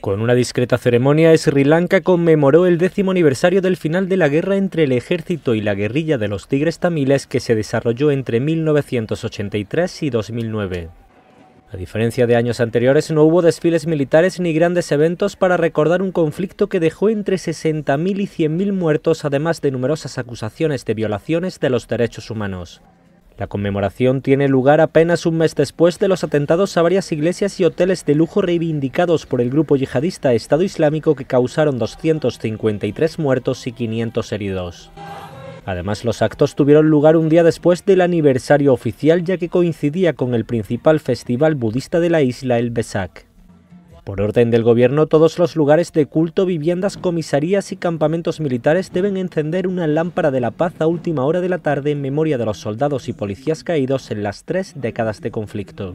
Con una discreta ceremonia, Sri Lanka conmemoró el décimo aniversario del final de la guerra entre el ejército y la guerrilla de los tigres tamiles que se desarrolló entre 1983 y 2009. A diferencia de años anteriores, no hubo desfiles militares ni grandes eventos para recordar un conflicto que dejó entre 60.000 y 100.000 muertos, además de numerosas acusaciones de violaciones de los derechos humanos. La conmemoración tiene lugar apenas un mes después de los atentados a varias iglesias y hoteles de lujo reivindicados por el grupo yihadista Estado Islámico que causaron 253 muertos y 500 heridos. Además, los actos tuvieron lugar un día después del aniversario oficial ya que coincidía con el principal festival budista de la isla, el Besak. Por orden del gobierno, todos los lugares de culto, viviendas, comisarías y campamentos militares deben encender una lámpara de la paz a última hora de la tarde en memoria de los soldados y policías caídos en las tres décadas de conflicto.